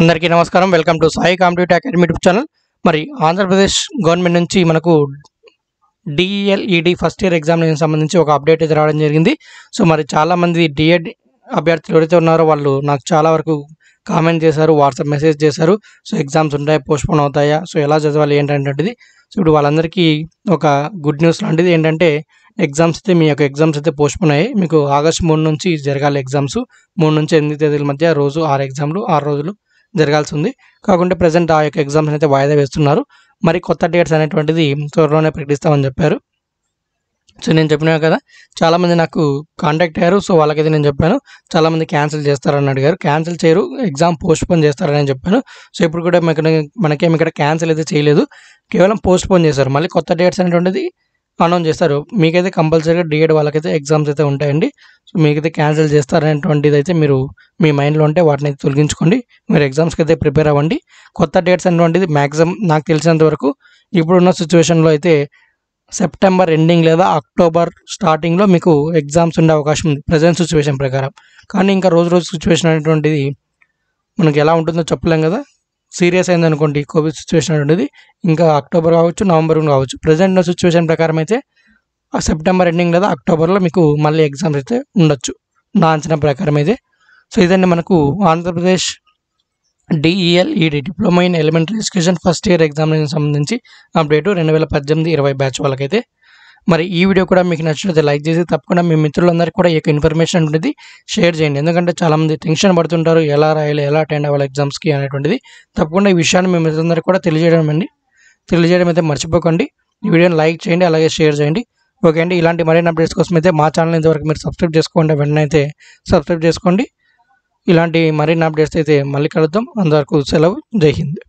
అందరికీ నమస్కారం welcome to Sai competitive academy YouTube channel మరి ఆంధ్రప్రదేశ్ గవర్నమెంట్ నుంచి మనకు DLED e e first year examination సంబంధించి ఒక అప్డేట్ అయితే రావడం జరిగింది సో మరి చాలామంది డిఎడ్ e అభ్యర్థులు ఎవరైతే ఉన్నారో వాళ్ళు నాకు చాలా వరకు కామెంట్ చేశారు వాట్సాప్ మెసేజ్ చేశారు సో ఎగ్జామ్స్ ఉంటాయా పోస్ట్పోన్ అవుతాయా సో ఎలా చదవాలి ఏంటంటే సో ఇప్పుడు వాళ్ళందరికీ ఒక గుడ్ న్యూస్ లాంటిది ఏంటంటే ఎగ్జామ్స్ అయితే మీ యొక్క ఎగ్జామ్స్ అయితే పోస్ట్పోన్ అయ్యాయి మీకు ఆగస్ట్ మూడు నుంచి జరగాలి ఎగ్జామ్స్ మూడు నుంచి ఎనిమిది తేదీల మధ్య రోజు ఆరు ఎగ్జామ్లు ఆరు రోజులు జరగాల్సి ఉంది కాకుంటే ప్రజెంట్ ఆ యొక్క ఎగ్జామ్స్ అయితే వాయిదా వేస్తున్నారు మరి కొత్త డేట్స్ అనేటువంటిది త్వరలోనే ప్రకటిస్తామని చెప్పారు సో నేను చెప్పినా కదా చాలామంది నాకు కాంటాక్ట్ అయ్యారు సో వాళ్ళకైతే నేను చెప్పాను చాలామంది క్యాన్సిల్ చేస్తారని అడిగారు క్యాన్సిల్ చేయరు ఎగ్జామ్ పోస్ట్పోన్ చేస్తారని చెప్పాను సో ఇప్పుడు కూడా మనకేమి ఇక్కడ క్యాన్సిల్ అయితే చేయలేదు కేవలం పోస్ట్పోన్ చేశారు మళ్ళీ కొత్త డేట్స్ అనేటువంటిది అనౌన్స్ చేస్తారు మీకైతే కంపల్సరీగా డిఎడ్ వాళ్ళకైతే ఎగ్జామ్స్ అయితే ఉంటాయండి సో మీకైతే క్యాన్సిల్ చేస్తారనేటువంటిది అయితే మీరు మీ మైండ్లో ఉంటే వాటిని అయితే తొలగించుకోండి మీరు ఎగ్జామ్స్కి అయితే ప్రిపేర్ అవ్వండి కొత్త డేట్స్ అనేటువంటిది మ్యాక్సిమం నాకు తెలిసినంత వరకు ఇప్పుడున్న సిచ్యువేషన్లో అయితే సెప్టెంబర్ ఎండింగ్ లేదా అక్టోబర్ స్టార్టింగ్లో మీకు ఎగ్జామ్స్ ఉండే అవకాశం ఉంది ప్రజెంట్ సిచ్యువేషన్ ప్రకారం కానీ ఇంకా రోజు రోజు సిచ్యువేషన్ అనేటువంటిది మనకి ఎలా ఉంటుందో చెప్పలేం కదా సీరియస్ అయింది అనుకోండి కోవిడ్ సిచ్యువేషన్ అనేది ఇంకా అక్టోబర్ కావచ్చు నవంబర్ కావచ్చు ప్రజెంట్ సిచ్యువేషన్ ప్రకారం అయితే సెప్టెంబర్ ఎండింగ్ లేదా అక్టోబర్లో మీకు మళ్ళీ ఎగ్జామ్స్ అయితే ఉండొచ్చు నా అంచనా ప్రకారం అయితే సో ఇదండి మనకు Andhra Pradesh DEL ED diploma in elementary education first year exam సంబంధించి అప్డేటు రెండు వేల పద్దెనిమిది ఇరవై బ్యాచ్ వాళ్ళకైతే మరి ఈ వీడియో కూడా మీకు నచ్చినట్లయితే లైక్ చేసి తప్పకుండా మీ మిత్రులందరికీ కూడా ఈ ఇన్ఫర్మేషన్ ఉంటుంది షేర్ చేయండి ఎందుకంటే చాలామంది టెన్షన్ పడుతుంటారు ఎలా రాయాలి ఎలా అటెండ్ అవ్వాలి ఎగ్జామ్స్కి అనేటువంటిది తప్పకుండా ఈ విషయాన్ని మీ మిత్రులందరికీ కూడా తెలియజేయడం అండి తెలియజేయడం అయితే మర్చిపోకండి ఈ వీడియోని లైక్ చేయండి అలాగే షేర్ చేయండి ఓకే అండి ఇలాంటి మరిన్ని అప్డేట్స్ కోసం అయితే మా ఛానల్ ఇంతవరకు మీరు సబ్స్క్రైబ్ చేసుకోండి వెంటనే అయితే సబ్స్క్రైబ్ చేసుకోండి ఇలాంటి మరిన్ని అప్డేట్స్ అయితే మళ్ళీ కలుద్దాం అంతవరకు సెలవు జై హింద్